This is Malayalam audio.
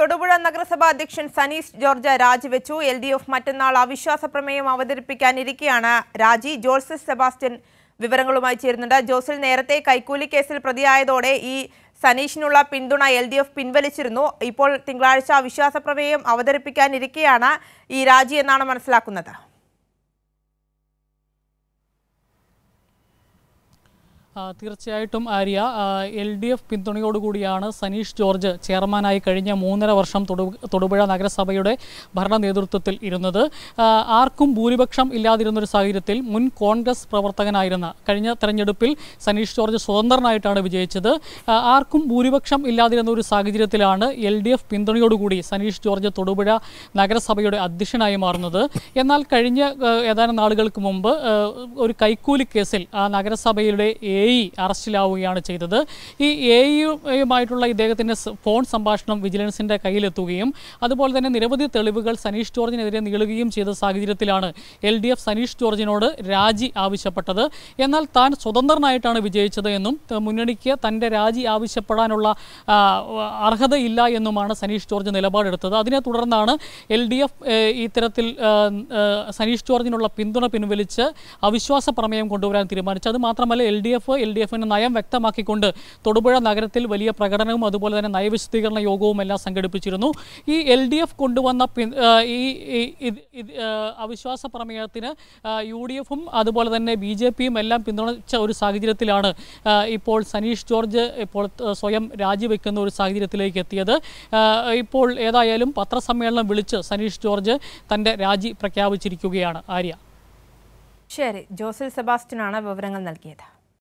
തൊടുപുഴ നഗരസഭാ അധ്യക്ഷൻ സനീഷ് ജോർജ് രാജിവെച്ചു എൽ ഡി എഫ് മറ്റന്നാൾ അവിശ്വാസ പ്രമേയം അവതരിപ്പിക്കാനിരിക്കെയാണ് രാജി ജോൾസസ് സെബാസ്റ്റ്യൻ വിവരങ്ങളുമായി ചേരുന്നുണ്ട് ജോസിൽ നേരത്തെ കൈക്കൂലി കേസിൽ പ്രതിയായതോടെ ഈ സനീഷിനുള്ള പിന്തുണ എൽ ഡി എഫ് പിൻവലിച്ചിരുന്നു ഇപ്പോൾ തിങ്കളാഴ്ച അവിശ്വാസ പ്രമേയം അവതരിപ്പിക്കാനിരിക്കെയാണ് ഈ രാജി എന്നാണ് മനസ്സിലാക്കുന്നത് തീർച്ചയായിട്ടും ആര്യ എൽ ഡി എഫ് പിന്തുണയോടുകൂടിയാണ് സനീഷ് ജോർജ് ചെയർമാനായി കഴിഞ്ഞ മൂന്നര വർഷം തൊടുപുഴ നഗരസഭയുടെ ഭരണ നേതൃത്വത്തിൽ ഇരുന്നത് ആർക്കും ഭൂരിപക്ഷം ഇല്ലാതിരുന്നൊരു സാഹചര്യത്തിൽ മുൻ കോൺഗ്രസ് പ്രവർത്തകനായിരുന്ന കഴിഞ്ഞ തെരഞ്ഞെടുപ്പിൽ സനീഷ് ജോർജ് സ്വതന്ത്രനായിട്ടാണ് വിജയിച്ചത് ആർക്കും ഭൂരിപക്ഷം ഇല്ലാതിരുന്ന ഒരു സാഹചര്യത്തിലാണ് എൽ ഡി എഫ് പിന്തുണയോടുകൂടി സനീഷ് ജോർജ് തൊടുപുഴ നഗരസഭയുടെ അധ്യക്ഷനായി മാറുന്നത് എന്നാൽ കഴിഞ്ഞ ഏതാനും നാളുകൾക്ക് മുമ്പ് ഒരു കൈക്കൂലി കേസിൽ ആ നഗരസഭയുടെ എ ഇ അറസ്റ്റിലാവുകയാണ് ചെയ്തത് ഈ എ ഇയുമായിട്ടുള്ള ഇദ്ദേഹത്തിൻ്റെ ഫോൺ സംഭാഷണം വിജിലൻസിൻ്റെ കയ്യിലെത്തുകയും അതുപോലെ തന്നെ നിരവധി തെളിവുകൾ സനീഷ് ജോർജിനെതിരെ നീളുകയും ചെയ്ത സാഹചര്യത്തിലാണ് എൽ ഡി എഫ് സനീഷ് ജോർജിനോട് രാജി ആവശ്യപ്പെട്ടത് എന്നാൽ താൻ സ്വതന്ത്രനായിട്ടാണ് വിജയിച്ചത് എന്നും മുന്നണിക്ക് തൻ്റെ രാജി ആവശ്യപ്പെടാനുള്ള അർഹതയില്ല എന്നുമാണ് സനീഷ് ജോർജ് നിലപാടെടുത്തത് അതിനെ തുടർന്നാണ് എൽ ഡി എഫ് ഇത്തരത്തിൽ സനീഷ് ജോർജിനുള്ള പിന്തുണ പിൻവലിച്ച് അവിശ്വാസ പ്രമേയം കൊണ്ടുവരാൻ തീരുമാനിച്ചു അത് മാത്രമല്ല L D F L D എഫിന് നയം വ്യക്തമാക്കിക്കൊണ്ട് തൊടുപുഴ നഗരത്തിൽ വലിയ പ്രകടനവും അതുപോലെ തന്നെ നയവിശദീകരണ യോഗവും എല്ലാം സംഘടിപ്പിച്ചിരുന്നു ഈ എൽ ഡി എഫ് കൊണ്ടുവന്ന ഈ അവിശ്വാസ പ്രമേയത്തിന് യു ഡി എഫും അതുപോലെ തന്നെ ബി ജെ പിയും എല്ലാം പിന്തുണച്ച ഒരു സാഹചര്യത്തിലാണ് ഇപ്പോൾ സനീഷ് ജോർജ് ഇപ്പോൾ സ്വയം രാജിവെക്കുന്ന ഒരു സാഹചര്യത്തിലേക്ക് എത്തിയത് ഇപ്പോൾ ഏതായാലും പത്രസമ്മേളനം വിളിച്ച് സനീഷ് ജോർജ് തൻ്റെ രാജി പ്രഖ്യാപിച്ചിരിക്കുകയാണ് ആര്യ ശരി ജോസിൽ സെബാസ്റ്റ്യനാണ് വിവരങ്ങൾ നൽകിയത്